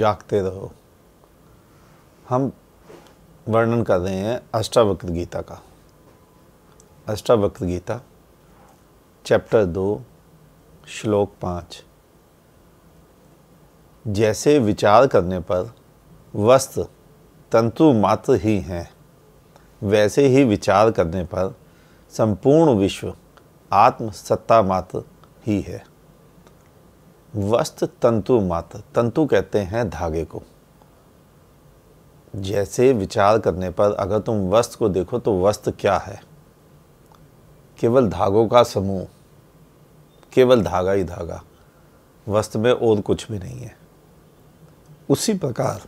जागते रहो हम वर्णन कर रहे हैं अष्टावक्र गीता का अष्टावक्र गीता चैप्टर दो श्लोक पाँच जैसे विचार करने पर वस्त्र तंतु मात्र ही हैं वैसे ही विचार करने पर संपूर्ण विश्व आत्म सत्ता मात्र ही है वस्त्र तंतु मात्र तंतु कहते हैं धागे को जैसे विचार करने पर अगर तुम वस्त्र को देखो तो वस्त्र क्या है केवल धागों का समूह केवल धागा ही धागा वस्त्र में और कुछ भी नहीं है उसी प्रकार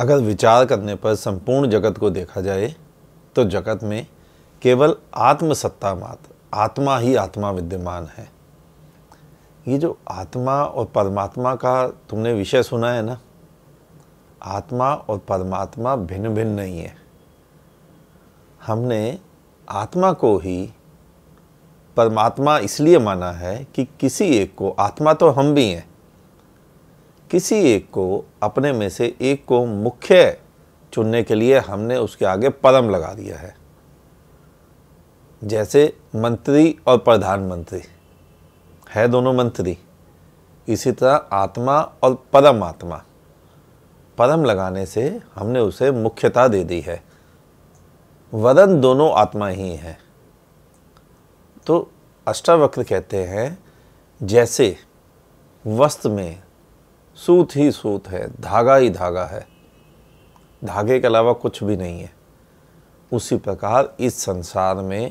अगर विचार करने पर संपूर्ण जगत को देखा जाए तो जगत में केवल आत्मसत्ता मात्र आत्मा ही आत्मा विद्यमान है ये जो आत्मा और परमात्मा का तुमने विषय सुना है ना आत्मा और परमात्मा भिन्न भिन्न नहीं है हमने आत्मा को ही परमात्मा इसलिए माना है कि किसी एक को आत्मा तो हम भी हैं किसी एक को अपने में से एक को मुख्य चुनने के लिए हमने उसके आगे परम लगा दिया है जैसे मंत्री और प्रधानमंत्री है दोनों मंत्री इसी तरह आत्मा और परम आत्मा परम लगाने से हमने उसे मुख्यता दे दी है वदन दोनों आत्मा ही हैं तो अष्टावक्र कहते हैं जैसे वस्त्र में सूत ही सूत है धागा ही धागा है धागे के अलावा कुछ भी नहीं है उसी प्रकार इस संसार में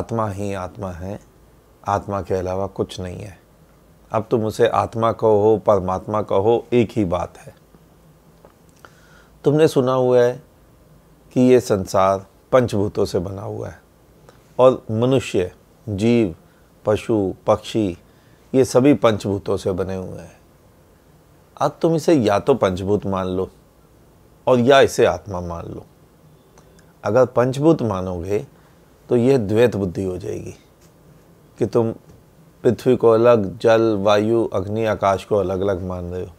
आत्मा ही आत्मा है आत्मा के अलावा कुछ नहीं है अब तुम उसे आत्मा कहो परमात्मा कहो एक ही बात है तुमने सुना हुआ है कि ये संसार पंचभूतों से बना हुआ है और मनुष्य जीव पशु पक्षी ये सभी पंचभूतों से बने हुए हैं अब तुम इसे या तो पंचभूत मान लो और या इसे आत्मा मान लो अगर पंचभूत मानोगे तो यह द्वैत बुद्धि हो जाएगी कि तुम पृथ्वी को अलग जल वायु अग्नि आकाश को अलग अलग मान रहे हो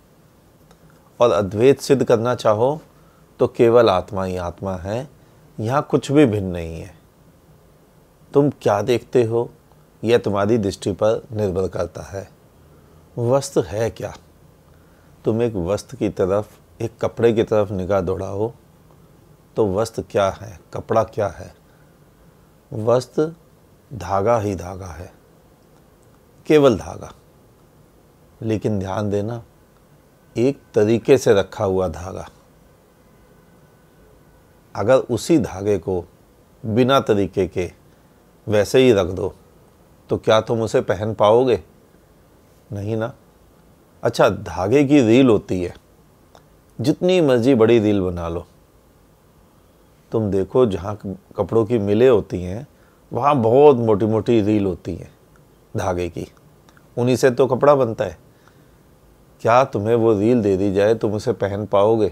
और अद्वैत सिद्ध करना चाहो तो केवल आत्मा ही आत्मा है यहाँ कुछ भी भिन्न नहीं है तुम क्या देखते हो यह तुम्हारी दृष्टि पर निर्भर करता है वस्त्र है क्या तुम एक वस्त्र की तरफ एक कपड़े की तरफ निगाह दौड़ाओ तो वस्त्र क्या है कपड़ा क्या है वस्त्र धागा ही धागा है केवल धागा लेकिन ध्यान देना एक तरीके से रखा हुआ धागा अगर उसी धागे को बिना तरीके के वैसे ही रख दो तो क्या तुम उसे पहन पाओगे नहीं ना अच्छा धागे की रील होती है जितनी मर्जी बड़ी रील बना लो तुम देखो जहाँ कपड़ों की मिले होती हैं वहाँ बहुत मोटी मोटी रील होती हैं धागे की उन्हीं से तो कपड़ा बनता है क्या तुम्हें वो रील दे दी जाए तुम उसे पहन पाओगे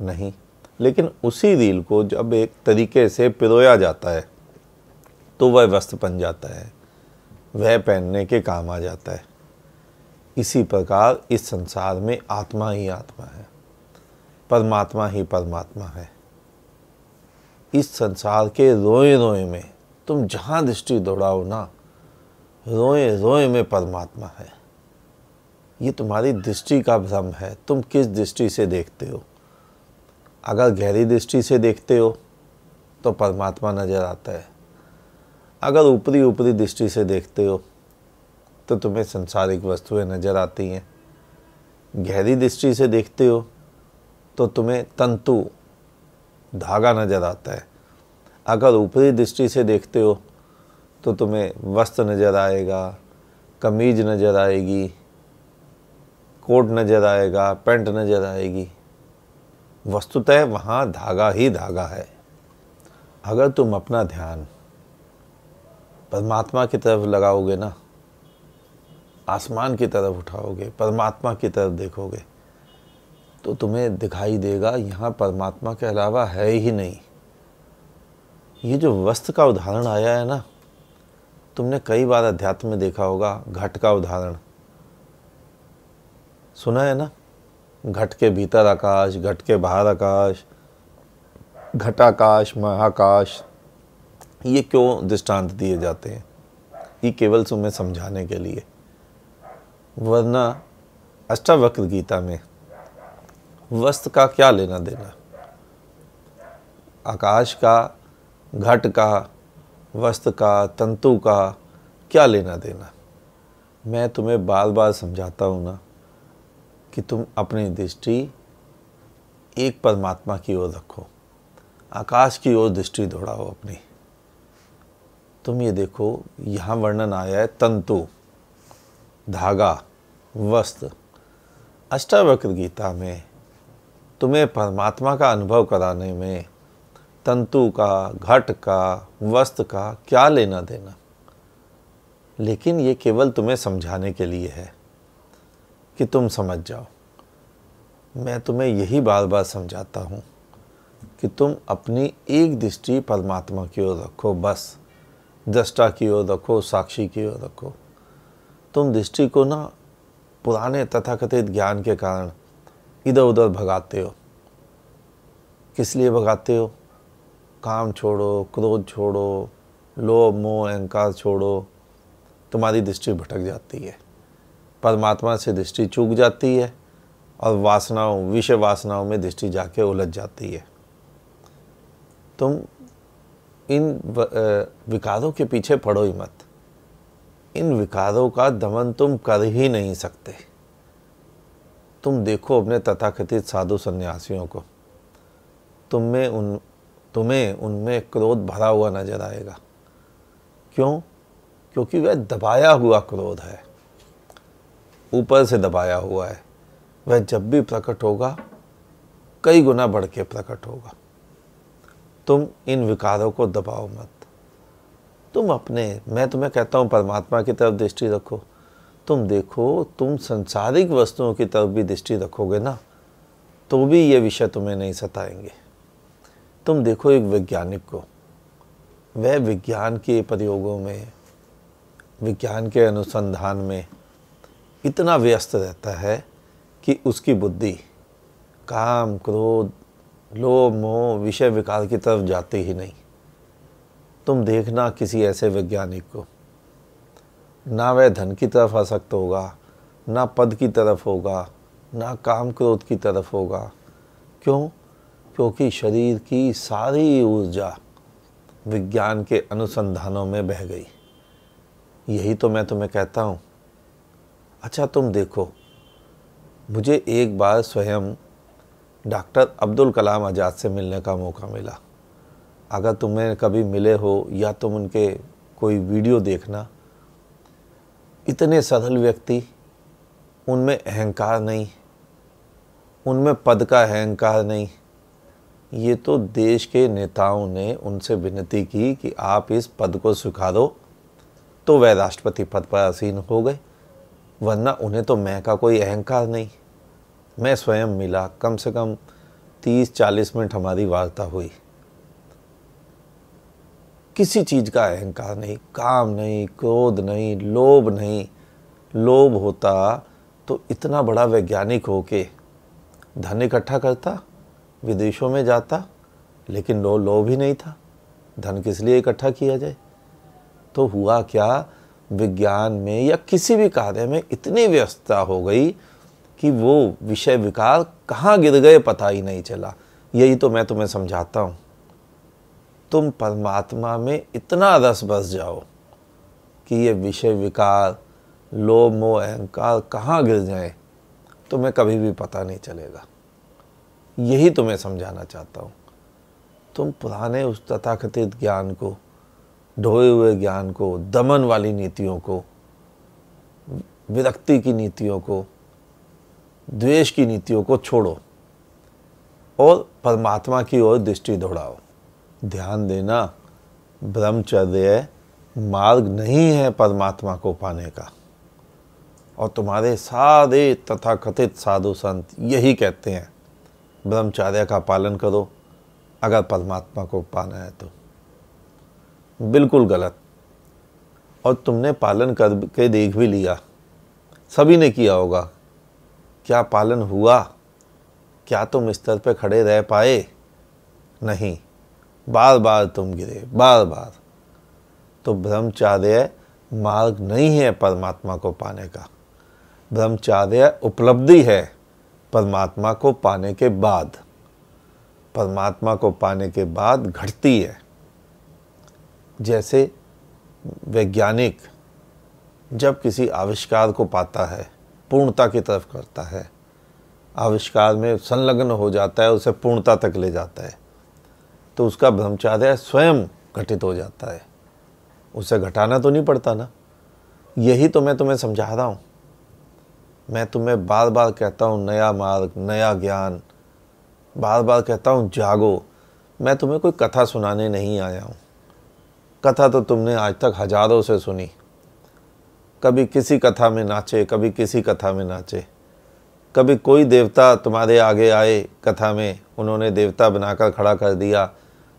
नहीं लेकिन उसी रील को जब एक तरीके से पिरोया जाता है तो वह वस्त्र बन जाता है वह पहनने के काम आ जाता है इसी प्रकार इस संसार में आत्मा ही आत्मा है परमात्मा ही परमात्मा है इस संसार के रोए रोए में तुम जहाँ दृष्टि दौड़ाओ ना रोए रोए में परमात्मा है ये तुम्हारी दृष्टि का भ्रम है तुम किस दृष्टि से देखते हो अगर गहरी दृष्टि से देखते हो तो परमात्मा नज़र आता है अगर ऊपरी ऊपरी दृष्टि से देखते हो तो तुम्हें संसारिक वस्तुएं नज़र आती हैं गहरी दृष्टि से देखते हो तो तुम्हें तंतु धागा नज़र आता है अगर ऊपरी दृष्टि से देखते हो तो तुम्हें वस्त्र नज़र आएगा कमीज नज़र आएगी कोट नज़र आएगा पैंट नज़र आएगी वस्तुतः वहाँ धागा ही धागा है अगर तुम अपना ध्यान परमात्मा की तरफ लगाओगे ना आसमान की तरफ उठाओगे परमात्मा की तरफ देखोगे तो तुम्हें दिखाई देगा यहाँ परमात्मा के अलावा है ही नहीं ये जो वस्त्र का उदाहरण आया है ना तुमने कई बार अध्यात्म में देखा होगा घट का उदाहरण सुना है ना घट के भीतर आकाश घट के बाहर आकाश घटाकाश महाकाश ये क्यों दृष्टांत दिए जाते हैं ये केवल तुम्हें समझाने के लिए वरना अष्टावक्र गीता में वस्त्र का क्या लेना देना आकाश का घट का वस्त्र का तंतु का क्या लेना देना मैं तुम्हें बार बार समझाता हूँ ना कि तुम अपनी दृष्टि एक परमात्मा की ओर रखो आकाश की ओर दृष्टि दौड़ाओ अपनी तुम ये देखो यहाँ वर्णन आया है तंतु धागा वस्त्र अष्टावक्र गीता में तुम्हें परमात्मा का अनुभव कराने में तंतु का घट का वस्त्र का क्या लेना देना लेकिन ये केवल तुम्हें समझाने के लिए है कि तुम समझ जाओ मैं तुम्हें यही बार बार समझाता हूँ कि तुम अपनी एक दृष्टि परमात्मा की ओर रखो बस दृष्टा की ओर रखो साक्षी की ओर रखो तुम दृष्टि को ना पुराने तथाकथित ज्ञान के कारण इधर उधर भगाते हो किस लिए भगाते हो काम छोड़ो क्रोध छोड़ो लोभ मोह अहंकार छोड़ो तुम्हारी दृष्टि भटक जाती है परमात्मा से दृष्टि चूक जाती है और वासनाओं विषय वासनाओं में दृष्टि जाके उलझ जाती है तुम इन विकारों के पीछे पड़ो ही मत इन विकारों का दमन तुम कर ही नहीं सकते तुम देखो अपने तथाकथित साधु सन्यासियों को तुम में उन तुम्हें उनमें क्रोध भरा हुआ नजर आएगा क्यों क्योंकि वह दबाया हुआ क्रोध है ऊपर से दबाया हुआ है वह जब भी प्रकट होगा कई गुना बढ़ के प्रकट होगा तुम इन विकारों को दबाओ मत तुम अपने मैं तुम्हें कहता हूँ परमात्मा की तरफ दृष्टि रखो तुम देखो तुम संसारिक वस्तुओं की तरफ भी दृष्टि रखोगे ना तो भी ये विषय तुम्हें नहीं सताएंगे तुम देखो एक वैज्ञानिक को वह विज्ञान के प्रयोगों में विज्ञान के अनुसंधान में इतना व्यस्त रहता है कि उसकी बुद्धि काम क्रोध लोभ मोह विषय विकार की तरफ जाती ही नहीं तुम देखना किसी ऐसे वैज्ञानिक को ना वह धन की तरफ आसक्त होगा ना पद की तरफ होगा ना काम क्रोध की तरफ होगा क्यों क्योंकि शरीर की सारी ऊर्जा विज्ञान के अनुसंधानों में बह गई यही तो मैं तुम्हें कहता हूँ अच्छा तुम देखो मुझे एक बार स्वयं डॉक्टर अब्दुल कलाम आज़ाद से मिलने का मौका मिला अगर तुम्हें कभी मिले हो या तुम उनके कोई वीडियो देखना इतने सरल व्यक्ति उनमें अहंकार नहीं उनमें पद का अहंकार नहीं ये तो देश के नेताओं ने उनसे विनती की कि आप इस पद को सुखा दो तो वह राष्ट्रपति पद पर आसीन हो गए वरना उन्हें तो मैं का कोई अहंकार नहीं मैं स्वयं मिला कम से कम तीस चालीस मिनट हमारी वार्ता हुई किसी चीज़ का अहंकार नहीं काम नहीं क्रोध नहीं लोभ नहीं लोभ होता तो इतना बड़ा वैज्ञानिक हो के धन इकट्ठा करता विदेशों में जाता लेकिन नो लो भी नहीं था धन किस लिए इकट्ठा किया जाए तो हुआ क्या विज्ञान में या किसी भी कार्य में इतनी व्यस्तता हो गई कि वो विषय विकार कहाँ गिर गए पता ही नहीं चला यही तो मैं तुम्हें समझाता हूँ तुम परमात्मा में इतना रस बस जाओ कि ये विषय विकार लोभ मोह अहंकार कहाँ गिर जाए तुम्हें कभी भी पता नहीं चलेगा यही तुम्हें तो समझाना चाहता हूँ तुम पुराने उस तथाकथित ज्ञान को ढोए हुए ज्ञान को दमन वाली नीतियों को विरक्ति की नीतियों को द्वेष की नीतियों को छोड़ो और परमात्मा की ओर दृष्टि दौड़ाओ ध्यान देना ब्रह्मचर्य मार्ग नहीं है परमात्मा को पाने का और तुम्हारे सारे तथाकथित साधु संत यही कहते हैं ब्रह्मचार्य का पालन करो अगर परमात्मा को पाना है तो बिल्कुल गलत और तुमने पालन कर के देख भी लिया सभी ने किया होगा क्या पालन हुआ क्या तुम स्तर पर खड़े रह पाए नहीं बार बार तुम गिरे बार बार तो ब्रह्मचार्य मार्ग नहीं है परमात्मा को पाने का ब्रह्मचार्य उपलब्धि है परमात्मा को पाने के बाद परमात्मा को पाने के बाद घटती है जैसे वैज्ञानिक जब किसी आविष्कार को पाता है पूर्णता की तरफ करता है आविष्कार में संलग्न हो जाता है उसे पूर्णता तक ले जाता है तो उसका ब्रह्मचार्य स्वयं घटित हो जाता है उसे घटाना तो नहीं पड़ता ना यही तो मैं तुम्हें समझा रहा हूँ मैं तुम्हें बार बार कहता हूँ नया मार्ग नया ज्ञान बार बार कहता हूँ जागो मैं तुम्हें कोई कथा सुनाने नहीं आया हूँ कथा तो तुमने आज तक हजारों से सुनी कभी किसी कथा में नाचे कभी किसी कथा में नाचे कभी कोई देवता तुम्हारे आगे आए कथा में उन्होंने देवता बनाकर खड़ा कर दिया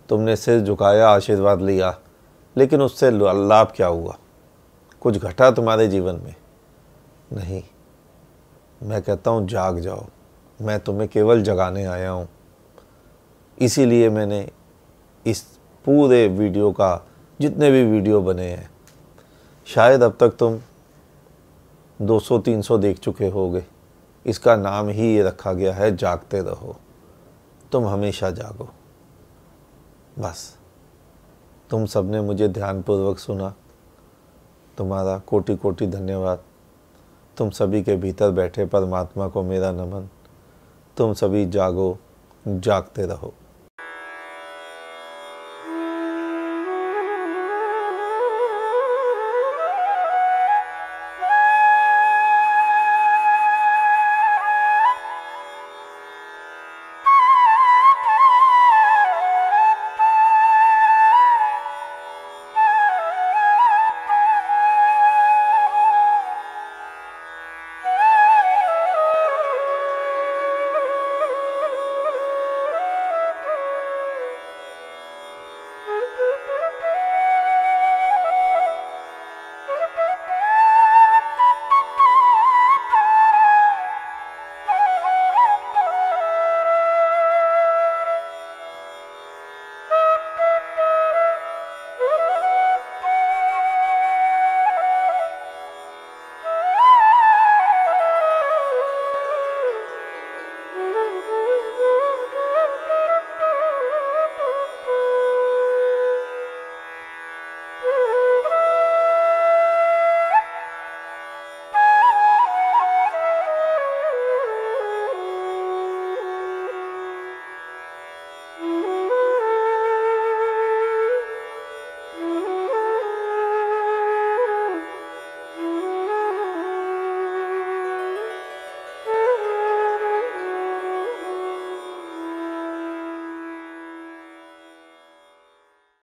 तुमने सिर झुकाया आशीर्वाद लिया लेकिन उससे लाभ क्या हुआ कुछ घटा तुम्हारे जीवन में नहीं मैं कहता हूँ जाग जाओ मैं तुम्हें केवल जगाने आया हूँ इसीलिए मैंने इस पूरे वीडियो का जितने भी वीडियो बने हैं शायद अब तक तुम 200-300 देख चुके होगे इसका नाम ही ये रखा गया है जागते रहो तुम हमेशा जागो बस तुम सबने मुझे ध्यानपूर्वक सुना तुम्हारा कोटि कोटि धन्यवाद तुम सभी के भीतर बैठे परमात्मा को मेरा नमन तुम सभी जागो जागते रहो